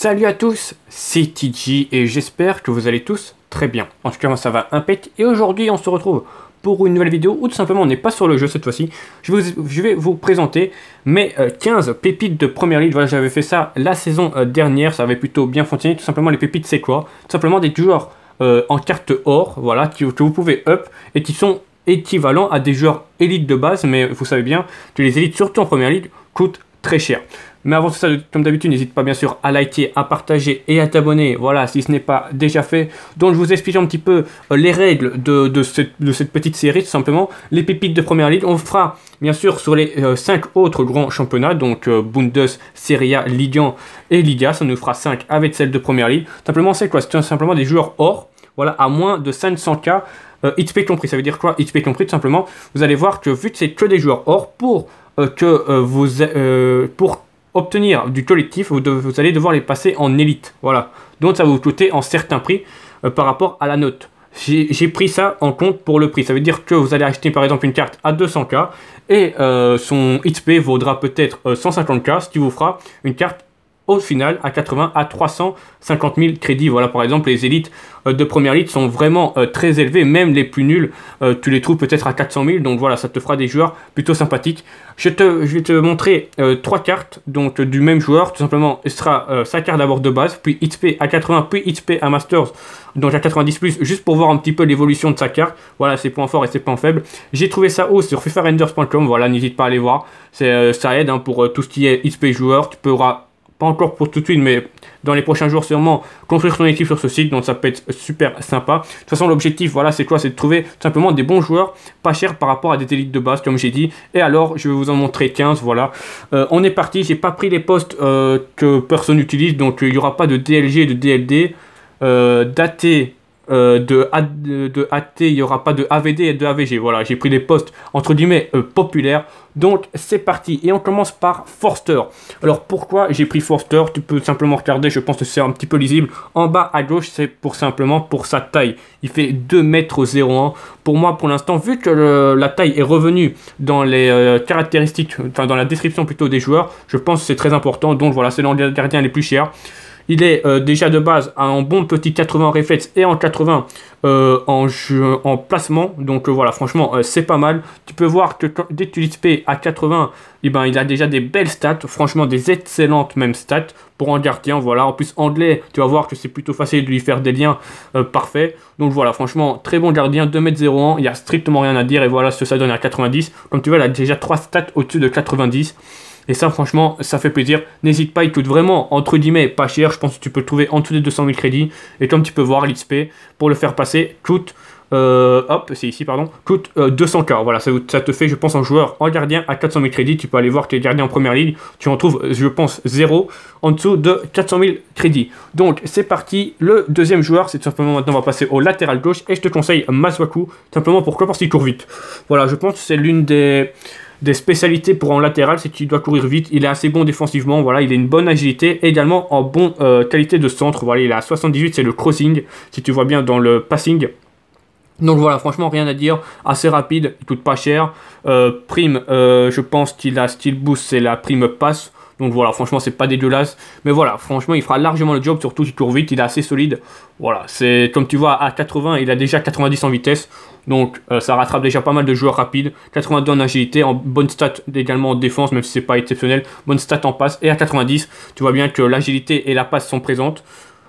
Salut à tous, c'est TG et j'espère que vous allez tous très bien. En tout cas, moi ça va impec et aujourd'hui on se retrouve pour une nouvelle vidéo où tout simplement on n'est pas sur le jeu cette fois-ci. Je, vais vous présenter mes 15 euh, pépites de première ligue. Voilà, j'avais fait ça la saison euh, dernière, ça avait plutôt bien fonctionné. Tout simplement, les pépites c'est quoi Tout simplement des joueurs euh, en carte or, voilà, que, vous pouvez up et qui sont équivalents à des joueurs élites de base, mais vous savez bien que les élites, surtout en première ligue, coûtent très cher. Mais avant tout ça, comme d'habitude, n'hésite pas bien sûr à liker, à partager et à t'abonner. Voilà, si ce n'est pas déjà fait. Donc je vous explique un petit peu euh, les règles de, cette, petite série, tout simplement. Les pépites de première ligue, on fera bien sûr sur les 5 euh, autres grands championnats, donc euh, Bundes, Serie A, Ligue 1 et Liga. Ça nous fera 5 avec celle de première ligue. Simplement, c'est quoi C'est simplement des joueurs hors, voilà, à moins de 500K. XP compris, ça veut dire quoi XP compris, tout simplement. Vous allez voir que vu que c'est que des joueurs hors, pour que vous... pour obtenir du collectif, vous, allez devoir les passer en élite. Voilà. Donc ça va vous coûter en certains prix euh, par rapport à la note. J'ai pris ça en compte pour le prix. Ça veut dire que vous allez acheter par exemple une carte à 200K et euh, son XP vaudra peut-être 150K, euh, ce qui vous fera une carte au final à 80 à 350 000 crédits. Voilà, par exemple, les élites euh, de première ligue sont vraiment euh, très élevées, même les plus nuls, euh, tu les trouves peut-être à 400 000. Donc voilà, ça te fera des joueurs plutôt sympathiques. Je, te, je vais te montrer trois cartes donc, du même joueur. Tout simplement, ce sera sa carte d'abord de base, puis XP à 80, puis XP à Masters, donc à 90 plus, juste pour voir un petit peu l'évolution de sa carte. Voilà, ses points forts et ses points faibles. J'ai trouvé ça haut sur fifarenders.com. Voilà, n'hésite pas à aller voir. c'est ça aide hein, pour tout ce qui est XP joueur. Tu pourras pas encore pour tout de suite, mais dans les prochains jours sûrement, construire son équipe sur ce site, donc ça peut être super sympa. De toute façon, l'objectif, voilà, c'est quoi C'est de trouver simplement des bons joueurs, pas chers par rapport à des élites de base, comme j'ai dit. Et alors, je vais vous en montrer 15, voilà. Euh, on est parti, j'ai pas pris les postes euh, que personne n'utilise, donc euh, il n'y aura pas de DLG de DLD. daté euh, de, de, AT, il n'y aura pas de AVD et de AVG. Voilà, j'ai pris des postes entre guillemets euh, populaires. Donc c'est parti et on commence par Forster. Alors pourquoi j'ai pris Forster Tu peux simplement regarder, je pense que c'est un petit peu lisible. En bas à gauche, c'est pour simplement pour sa taille. Il fait 2 mètres 01. Pour moi, pour l'instant, vu que la taille est revenue dans les euh, caractéristiques, enfin dans la description plutôt des joueurs, je pense que c'est très important. Donc voilà, c'est l'un des gardiens les plus chers. Il est euh, déjà de base un bon petit 80 euh, en et en 80 en, en placement. Donc euh, voilà, franchement, c'est pas mal. Tu peux voir que dès que tu p à 80, eh ben, il a déjà des belles stats. Franchement, des excellentes même stats pour un gardien. Voilà, en plus anglais, tu vas voir que c'est plutôt facile de lui faire des liens parfaits. Donc voilà, franchement, très bon gardien, 2m01, il n'y a strictement rien à dire. Et voilà ce que ça donne à 90. Comme tu vois, il a déjà 3 stats au-dessus de 90. Et ça, franchement, ça fait plaisir. N'hésite pas, il coûte vraiment, entre guillemets, pas cher. Je pense que tu peux le trouver en dessous des 200 000 crédits. Et comme tu peux voir, l'XP, pour le faire passer, coûte. Euh, hop, c'est ici, pardon, coûte 200k. Euh, voilà, ça, te fait, je pense, un joueur en gardien à 400 000 crédits. Tu peux aller voir tes gardiens en première ligne Tu en trouves, je pense, zéro en dessous de 400 000 crédits. Donc, c'est parti. Le deuxième joueur, c'est tout simplement maintenant, on va passer au latéral gauche. Et je te conseille Maswaku, simplement pourquoi Parce qu'il court vite. Voilà, je pense que c'est l'une des des spécialités pour en latéral, c'est qu'il doit courir vite. Il est assez bon défensivement, voilà, il a une bonne agilité, également en bonne euh, qualité de centre. Voilà, il à 78, c'est le crossing, si tu vois bien dans le passing. Donc voilà, franchement, rien à dire. Assez rapide, il coûte pas cher. Euh, prime, euh, je pense qu'il a style Boost, c'est la prime passe. Donc voilà, franchement, c'est pas dégueulasse. Mais voilà, franchement, il fera largement le job, surtout qu'il court vite, il est assez solide. Voilà, c'est comme tu vois, à 80, il a déjà 90 en vitesse. Donc euh, ça rattrape déjà pas mal de joueurs rapides. 82 en agilité, en bonne stat également en défense, même si c'est pas exceptionnel. Bonne stat en passe et à 90. Tu vois bien que l'agilité et la passe sont présentes.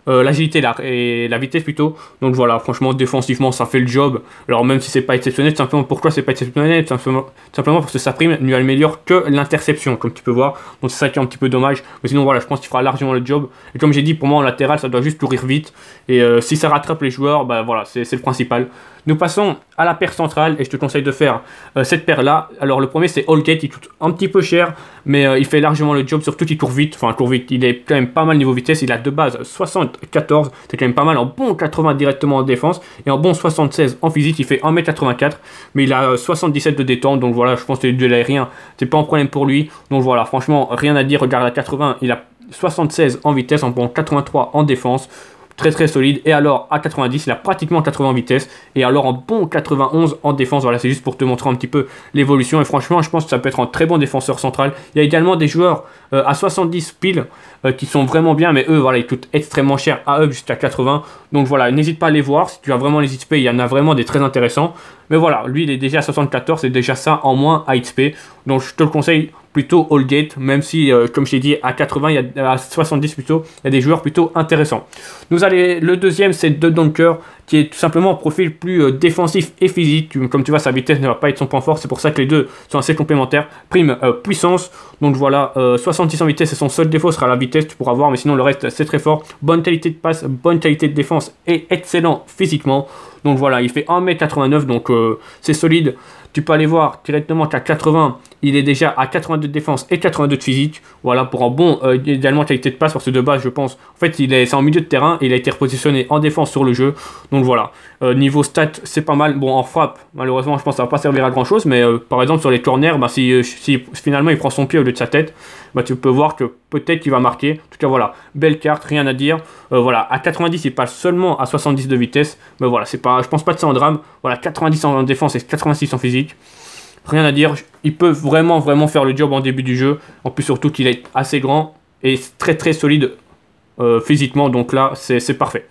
Euh, l'agilité et la, vitesse plutôt. Donc voilà, franchement, défensivement, ça fait le job. Alors même si c'est pas exceptionnel, simplement pourquoi c'est pas exceptionnel simplement, simplement parce que sa prime ne améliore que l'interception, comme tu peux voir. Donc c'est ça qui est un petit peu dommage. Mais sinon, voilà, je pense qu'il fera largement le job. Et comme j'ai dit, pour moi, en latéral, ça doit juste courir vite. Et euh, si ça rattrape les joueurs, bah voilà, c'est le principal. Nous passons à la paire centrale et je te conseille de faire euh, cette paire là. Alors le premier c'est Holgate, il coûte un petit peu cher mais euh, il fait largement le job, surtout qu'il court vite. Enfin court vite, il est quand même pas mal niveau vitesse, il a de base 74, c'est quand même pas mal en bon 80 directement en défense et en bon 76 en physique, il fait 1m84 mais il a 77 euh, de détente donc voilà je pense que de l'aérien c'est pas un problème pour lui. Donc voilà franchement rien à dire, regarde à 80 il a 76 en vitesse, en bon 83 en défense très très solide. Et alors à 90, il a pratiquement 80 vitesse et alors en bon 91 en défense. Voilà, c'est juste pour te montrer un petit peu l'évolution. Et franchement, je pense que ça peut être un très bon défenseur central. Il y a également des joueurs euh, à 70 pile euh, qui sont vraiment bien, mais eux, voilà, ils coûtent extrêmement cher à eux jusqu'à 80. Donc voilà, n'hésite pas à les voir. Si tu as vraiment les XP, il y en a vraiment des très intéressants. Mais voilà, lui il est déjà à 74 c'est déjà ça en moins à XP. Donc je te le conseille plutôt Gate, même si, euh, comme je t'ai dit, à 80, il y a, à 70 plutôt, il y a des joueurs plutôt intéressants. Nous allez, le deuxième, c'est The Dunker, qui est tout simplement un profil plus euh, défensif et physique. Comme tu vois, sa vitesse ne va pas être son point fort, c'est pour ça que les deux sont assez complémentaires. Prime euh, puissance, donc voilà, 66 en vitesse, c'est son seul défaut, sera la vitesse, tu pourras voir, mais sinon le reste, c'est très fort. Bonne qualité de passe, bonne qualité de défense et excellent physiquement. Donc voilà, il fait 1m89, donc euh, c'est solide. Tu peux aller voir directement qu'à 80, il est déjà à 82 de défense et 82 de physique. Voilà, pour un bon, euh, idéalement, qualité de passe, parce que de base, je pense, en fait, il est, c'est en milieu de terrain il a été repositionné en défense sur le jeu. Donc voilà, euh, niveau stats, c'est pas mal. Bon, en frappe, malheureusement, je pense que ça va pas servir à grand chose, mais par exemple, sur les corners, bah, si, si finalement il prend son pied au lieu de sa tête, bah, tu peux voir que peut-être il va marquer. En tout cas, voilà, belle carte, rien à dire. Euh, voilà, à 90, il passe seulement à 70 de vitesse. Mais voilà, c'est pas, je pense pas que ça en drame. Voilà, 90 en défense et 86 en physique. Rien à dire, il peut vraiment, vraiment faire le job en début du jeu. En plus, surtout qu'il est assez grand et très, très solide euh, physiquement. Donc là, c'est parfait.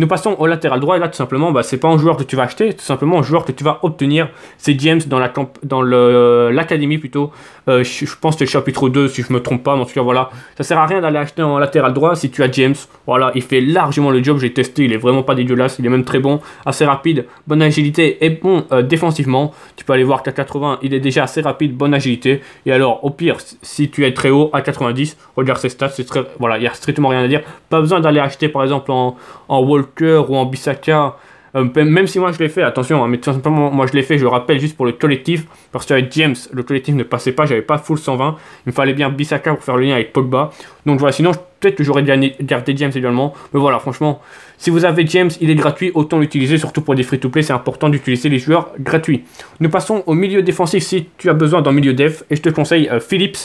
Nous passons au latéral droit et là tout simplement, bah, c'est pas un joueur que tu vas acheter, tout simplement un joueur que tu vas obtenir. C'est James dans la camp dans l'académie plutôt. Euh, je, pense que c'est le chapitre 2 si je me trompe pas, mais en tout cas voilà, ça sert à rien d'aller acheter en latéral droit si tu as James. Voilà, il fait largement le job, j'ai testé, il est vraiment pas dégueulasse, il est même très bon, assez rapide, bonne agilité et bon euh, défensivement. Tu peux aller voir qu'à 80, il est déjà assez rapide, bonne agilité. Et alors au pire, si tu es très haut à 90, regarde ses stats, c'est très voilà, il y a strictement rien à dire. Pas besoin d'aller acheter par exemple en en ou en bisaka même si moi je l'ai fait, attention, hein, mais tout simplement, moi je l'ai fait, je le rappelle juste pour le collectif, parce qu'avec James, le collectif ne passait pas, j'avais pas full 120, il me fallait bien bisaka pour faire le lien avec Pogba. Donc voilà, sinon, je Peut-être que j'aurais gardé James également. Mais voilà, franchement, si vous avez James, il est gratuit, autant l'utiliser, surtout pour des free-to-play, c'est important d'utiliser les joueurs gratuits. Nous passons au milieu défensif si tu as besoin d'un milieu def. Et je te conseille Philips, euh, Phillips,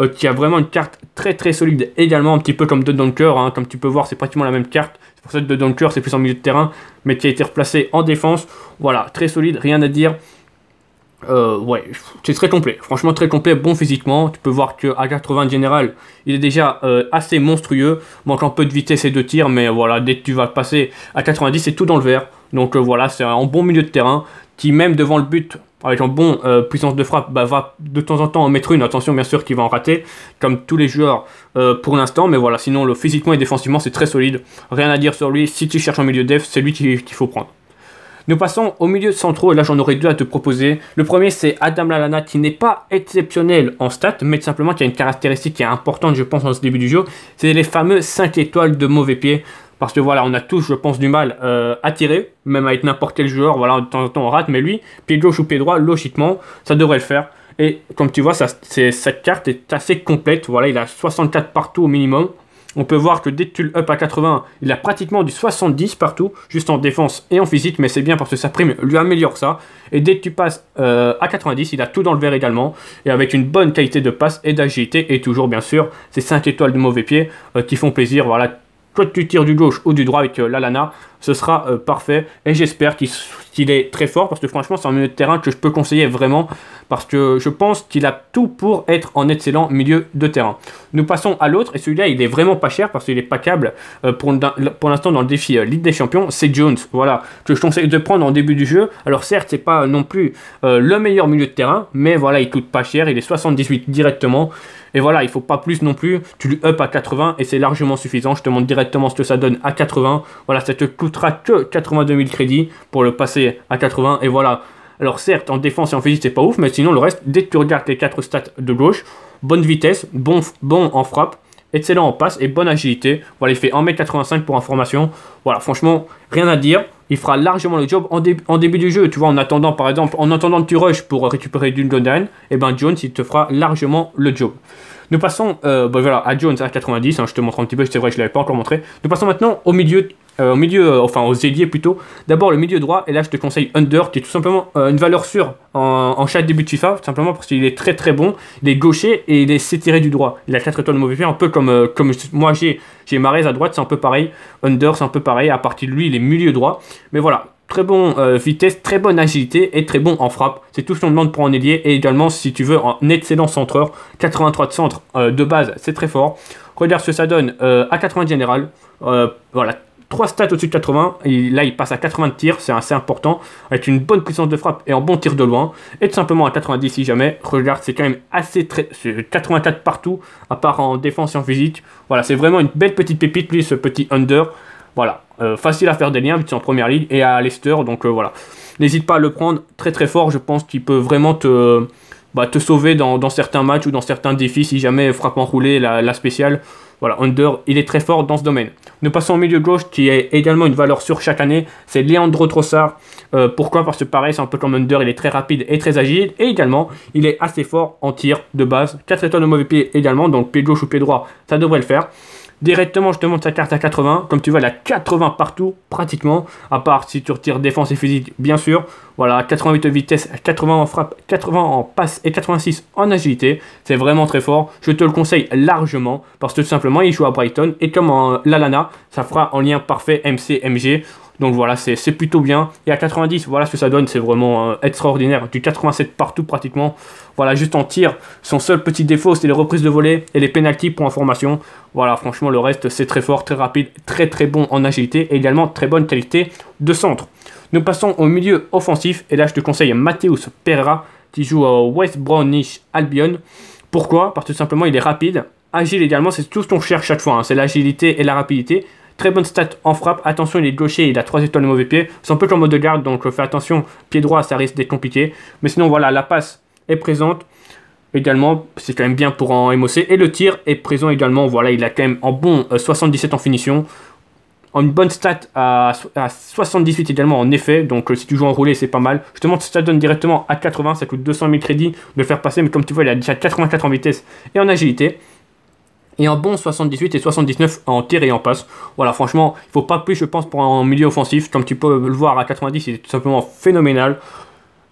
euh, qui a vraiment une carte très très solide également, un petit peu comme de Dunker. Hein, comme tu peux voir, c'est pratiquement la même carte. C'est pour ça que The Dunker, c'est plus en milieu de terrain, mais qui a été replacé en défense. Voilà, très solide, rien à dire. Euh, ouais, c'est très complet. Franchement, très complet, bon physiquement. Tu peux voir qu'à 80 général, il est déjà euh, assez monstrueux. Manque un peu de vitesse et de tir, mais voilà, dès que tu vas passer à 90, c'est tout dans le vert. Donc euh, voilà, c'est un bon milieu de terrain qui, même devant le but, avec un bon puissance de frappe, bah, va de temps en temps en mettre une. Attention, bien sûr, qu'il va en rater, comme tous les joueurs pour l'instant. Mais voilà, sinon, le physiquement et défensivement, c'est très solide. Rien à dire sur lui. Si tu cherches un milieu def, c'est lui qu'il faut prendre. Nous passons au milieu de centraux, et là j'en aurais deux à te proposer. Le premier c'est Adam Lalana qui n'est pas exceptionnel en stats, mais simplement qui a une caractéristique qui est importante je pense dans ce début du jeu, c'est les fameux 5 étoiles de mauvais pied. Parce que voilà, on a tous, je pense, du mal euh, à tirer, même avec n'importe quel joueur, voilà, de temps en temps on rate, mais lui, pied gauche ou pied droit, logiquement, ça devrait le faire. Et comme tu vois, ça, cette carte est assez complète, voilà, il a 64 partout au minimum. On peut voir que dès que tu le up à 80, il a pratiquement du 70 partout, juste en défense et en physique, mais c'est bien parce que sa prime lui améliore ça. Et dès que tu passes euh, à 90, il a tout dans le verre également, et avec une bonne qualité de passe et d'agilité, et toujours bien sûr, ces 5 étoiles de mauvais pied euh, qui font plaisir, voilà, quand tu tires du gauche ou du droit avec euh, l'Alana, Ce sera euh, parfait. Et j'espère qu'il est très fort parce que franchement, c'est un milieu de terrain que je peux conseiller vraiment parce que je pense qu'il a tout pour être en excellent milieu de terrain. Nous passons à l'autre et celui-là, il est vraiment pas cher parce qu'il est pas câble euh, pour, l'instant dans le défi Ligue des Champions. C'est Jones, voilà, que je conseille de prendre en début du jeu. Alors certes, c'est pas non plus le meilleur milieu de terrain, mais voilà, il coûte pas cher. Il est 78 directement. Et voilà, il faut pas plus non plus. Tu lui up à 80 et c'est largement suffisant. Je te montre directement ce que ça donne à 80. Voilà, ça te coûtera que 82 000 crédits pour le passer à 80. Et voilà. Alors certes, en défense et en physique, c'est pas ouf, mais sinon le reste, dès que tu regardes les 4 stats de gauche, bonne vitesse, bon, bon en frappe, excellent en passe et bonne agilité. Voilà, il fait 1m85 pour information. Voilà, franchement, rien à dire il fera largement le job en, début du jeu. Tu vois, en attendant, par exemple, en attendant que tu rushes pour récupérer d'une Dodan, et eh ben Jones, il te fera largement le job. Nous passons euh, bah voilà, à Jones à 90, je te montre un petit peu, c'est vrai je l'avais pas encore montré. Nous passons maintenant au milieu, euh, au milieu euh, enfin aux ailiers plutôt. D'abord le milieu droit, et là je te conseille Under, qui est tout simplement euh, une valeur sûre en, en, chaque début de FIFA, tout simplement parce qu'il est très très bon, il est gaucher et il est s'étirer du droit. Il a 4 étoiles de mauvais pieds un peu comme, comme moi j'ai Marais à droite, c'est un peu pareil. Under, c'est un peu pareil, à partir de lui, il est milieu droit. Mais voilà, très bon euh, vitesse, très bonne agilité et très bon en frappe. C'est tout ce qu'on demande pour un ailier et également si tu veux un excellent centreur, 83 de centre euh, de base, c'est très fort. Regarde ce que ça donne euh, à 80 général. voilà, 3 stats au-dessus de 80. Et là, il passe à 80 de tir, c'est assez important, avec une bonne puissance de frappe et un bon tir de loin. Et tout simplement à 90 si jamais. Regarde, c'est quand même assez très. 84 partout, à part en défense et en physique. Voilà, c'est vraiment une belle petite pépite, lui, ce petit under. Voilà, euh, facile à faire des liens, vu en première ligue, et à Leicester, donc euh, voilà. N'hésite pas à le prendre très très fort, je pense qu'il peut vraiment te, bah, te sauver dans, certains matchs ou dans certains défis, si jamais frappe enroulée, la, la spéciale. Voilà, Under, il est très fort dans ce domaine. Nous passons au milieu gauche, qui est également une valeur sûre chaque année, c'est Leandro Trossard. Euh, pourquoi Parce que pareil, c'est un peu comme Under, il est très rapide et très agile, et également, il est assez fort en tir de base. 4 étoiles de mauvais pied également, donc pied gauche ou pied droit, ça devrait le faire. Directement, je te montre sa carte à 80. Comme tu vois, elle a 80 partout, pratiquement. À part si tu retires défense et physique, bien sûr. Voilà, 88 de vitesse, 80 en frappe, 80 en passe et 86 en agilité. C'est vraiment très fort. Je te le conseille largement parce que tout simplement, il joue à Brighton. Et comme en euh, Lalana, ça fera en lien parfait MC-MG. Donc voilà, c'est plutôt bien. Et à 90, voilà ce que ça donne, c'est vraiment euh, extraordinaire. Du 87 partout pratiquement. Voilà, juste en tir. Son seul petit défaut, c'est les reprises de volée et les pénalties pour information. Voilà, franchement, le reste, c'est très fort, très rapide, très très bon en agilité et également très bonne qualité de centre. Nous passons au milieu offensif. Et là, je te conseille Mathéus Pereira qui joue au West Brownish Albion. Pourquoi Parce que tout simplement, il est rapide. Agile également, c'est tout ce qu'on cherche chaque fois. Hein. C'est l'agilité et la rapidité. Très bonne stat en frappe. Attention, il est gaucher, il a 3 étoiles de mauvais pied. C'est un peu comme mode de garde, donc euh, fais attention. Pied droit, ça risque d'être compliqué. Mais sinon, voilà, la passe est présente. Également, c'est quand même bien pour en MOC. Et le tir est présent également. Voilà, il a quand même en bon 77 euh, en finition une bonne stat à, 78 également en effet, donc euh, si tu joues en roulé c'est pas mal. Je te ça donne directement à 80, ça coûte 200 000 crédits de le faire passer, mais comme tu vois il a déjà 84 en vitesse et en agilité et un bon 78 et 79 en tir et en passe. Voilà, franchement, il faut pas plus, je pense, pour un milieu offensif. Comme tu peux le voir à 90, c'est tout simplement phénoménal.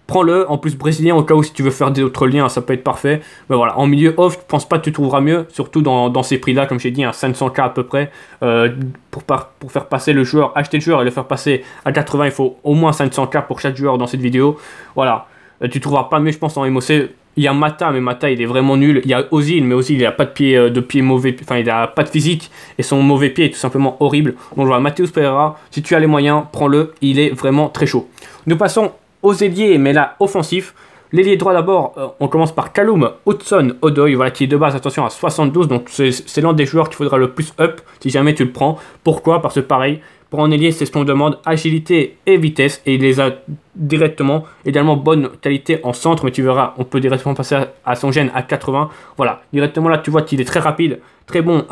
Prends-le, en plus brésilien, au cas où si tu veux faire d'autres liens, ça peut être parfait. Mais voilà, en milieu off, je pense pas que tu trouveras mieux, surtout dans, ces prix-là, comme j'ai dit, un 500K à peu près. Euh, pour, pour faire passer le joueur, acheter le joueur et le faire passer à 80, il faut au moins 500K pour chaque joueur dans cette vidéo. Voilà, euh, tu trouveras pas mieux, je pense, en MOC il y a Mata, mais Mata il est vraiment nul. Il y a Ozil, mais Ozil il a pas de pied, euh, de pied mauvais, enfin il a pas de physique et son mauvais pied est tout simplement horrible. Donc je vois Matheus Pereira, si tu as les moyens, prends-le, il est vraiment très chaud. Nous passons aux ailiers, mais là offensif. L'ailier droit d'abord, euh, on commence par Kaloum, Hudson, Odoy, voilà, qui est de base, attention, à 72, donc c'est l'un des joueurs qu'il faudra le plus up si jamais tu le prends. Pourquoi Parce que pareil, pour en ailier, c'est ce qu'on demande, agilité et vitesse, et il les a directement, également bonne qualité en centre, mais tu verras, on peut directement passer à, son gène à 80, voilà, directement là, tu vois qu'il est très rapide, très bon,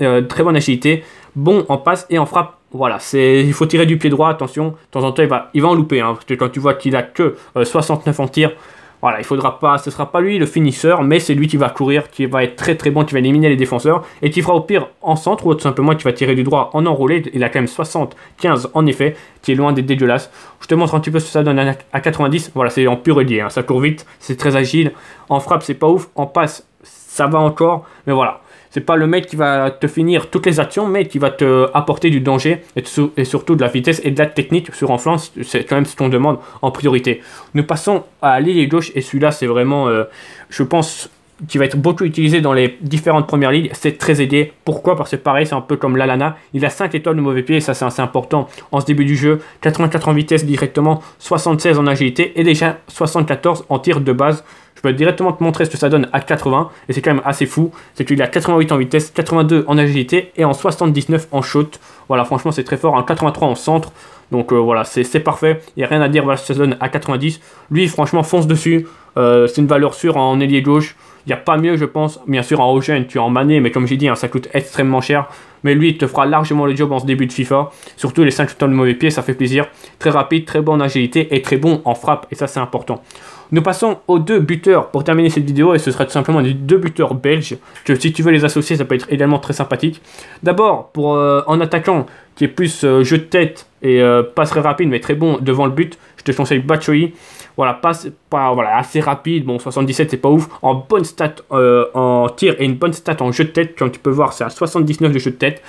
euh, très bonne agilité, bon en passe et en frappe, voilà, c'est, il faut tirer du pied droit, attention, de temps en temps, il va, il va en louper, hein, parce que quand tu vois qu'il a que 69 euh, en tir, voilà, il faudra pas, ce sera pas lui le finisseur, mais c'est lui qui va courir, qui va être très très bon, qui va éliminer les défenseurs et qui fera au pire en centre ou tout simplement qui va tirer du droit en enroulé. Il a quand même 75 15 en effet, qui est loin des dégueulasse Je te montre un petit peu ce que ça donne à 90. Voilà, c'est en pur hein. ça court vite, c'est très agile. En frappe, c'est pas ouf. En passe, ça va encore, mais voilà. C'est pas le mec qui va te finir toutes les actions, mais qui va te apporter du danger et, surtout de la vitesse et de la technique sur en C'est quand même ce qu'on demande en priorité. Nous passons à l'île gauche et celui-là, c'est vraiment, euh, je pense, qui va être beaucoup utilisé dans les différentes premières ligues, c'est très aidé. Pourquoi Parce que pareil, c'est un peu comme l'Alana. Il a 5 étoiles de mauvais pied, et ça c'est assez important en ce début du jeu. 84 en vitesse directement, 76 en agilité et déjà 74 en tir de base. Je peux directement te montrer ce que ça donne à 80, et c'est quand même assez fou. C'est qu'il a 88 en vitesse, 82 en agilité et en 79 en shot. Voilà, franchement, c'est très fort. En 83 en centre. Donc euh, voilà, c'est parfait. Il n'y a rien à dire. Voilà, ça donne à 90. Lui, franchement, fonce dessus. Euh, c'est une valeur sûre en ailier gauche. Il n'y a pas mieux, je pense. Bien sûr, en chaîne tu es en Mané, mais comme j'ai dit, hein, ça coûte extrêmement cher. Mais lui, il te fera largement le job en ce début de FIFA. Surtout les 5 tonnes de mauvais pied, ça fait plaisir. Très rapide, très bon en agilité et très bon en frappe. Et ça, c'est important. Nous passons aux deux buteurs pour terminer cette vidéo et ce sera tout simplement des deux buteurs belges que si tu veux les associer ça peut être également très sympathique. D'abord pour euh, en attaquant qui est plus euh, jeu de tête et euh, pas très rapide mais très bon devant le but, je te conseille Batshoi, Voilà, passe pas voilà, assez rapide, bon 77 c'est pas ouf, en bonne stat en tir et une bonne stat en jeu de tête comme tu peux voir c'est à 79 de jeu de tête.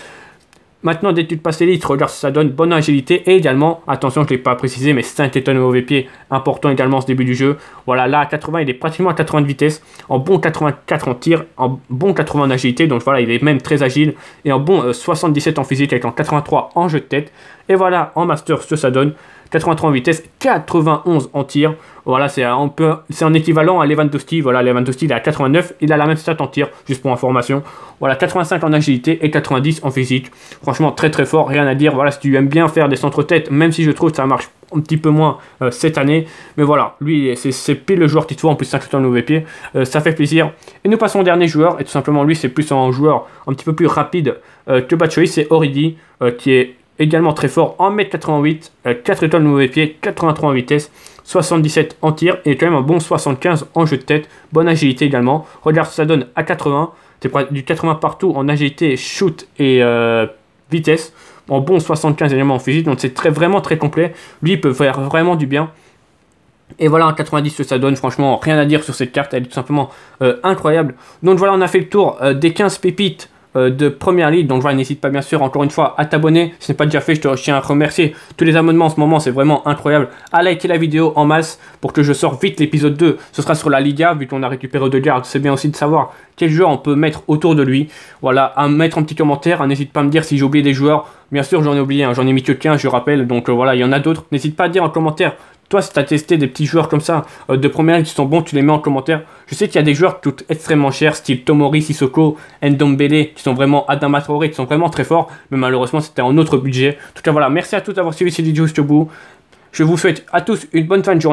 Maintenant, d'études litres, regarde si ça donne bonne agilité et également, attention, je ne l'ai pas précisé, mais Saint est au mauvais pied, important également ce début du jeu. Voilà, là à 80, il est pratiquement à 80 de vitesse, en bon 84 en tir, en bon 80 en agilité, donc voilà, il est même très agile, et en bon 77 euh, en physique avec en 83 en jeu de tête. Et voilà, en master, ce que ça donne. 83 en vitesse, 91 en tir. Voilà, c'est un, peu, c'est un équivalent à Lewandowski. Voilà, Lewandowski, il est à 89. Il a la même stat en tir, juste pour information. Voilà, 85 en agilité et 90 en physique. Franchement, très très fort, rien à dire. Voilà, si tu aimes bien faire des centres-têtes, même si je trouve que ça marche un petit peu moins euh, cette année. Mais voilà, lui, c'est pile le joueur qui faut, en plus 5 un mauvais pied. Euh, ça fait plaisir. Et nous passons au dernier joueur. Et tout simplement, lui, c'est plus un joueur un petit peu plus rapide euh, que Batshuayi. C'est Oridi qui est également très fort en 1m88, 4 euh, étoiles de mauvais pied, 83 en vitesse, 77 en tir et quand même un bon 75 en jeu de tête, bonne agilité également. Regarde ce ça donne à 80, c'est du 80 partout en agilité, shoot et euh, vitesse, en bon 75 également en physique, donc c'est très, vraiment très complet. Lui il peut faire vraiment du bien. Et voilà, un 90 que ça donne, franchement, rien à dire sur cette carte, elle est tout simplement euh, incroyable. Donc voilà, on a fait le tour des 15 pépites euh, de première ligue. Donc voilà, n'hésite pas bien sûr encore une fois à t'abonner. Si ce n'est pas déjà fait, je, tiens à remercier tous les abonnements en ce moment, c'est vraiment incroyable. À liker la vidéo en masse pour que je sorte vite l'épisode 2. Ce sera sur la Liga, vu qu'on a récupéré deux gardes. C'est bien aussi de savoir quel joueur on peut mettre autour de lui. Voilà, à mettre un petit commentaire, n'hésite pas à me dire si j'ai oublié des joueurs. Bien sûr, j'en ai oublié, un j'en ai mis que 15, je rappelle. Donc euh, voilà, il y en a d'autres. N'hésite pas à dire en commentaire toi, si tu as testé des petits joueurs comme ça euh, de première qui sont bons, tu les mets en commentaire. Je sais qu'il y a des joueurs qui extrêmement chers, style Tomori, Sissoko, Ndombele, qui sont vraiment Adama Traoré, qui sont vraiment très forts, mais malheureusement, c'était un autre budget. En tout cas, voilà, merci à tous d'avoir suivi cette vidéo jusqu'au bout. Je vous souhaite à tous une bonne fin de journée.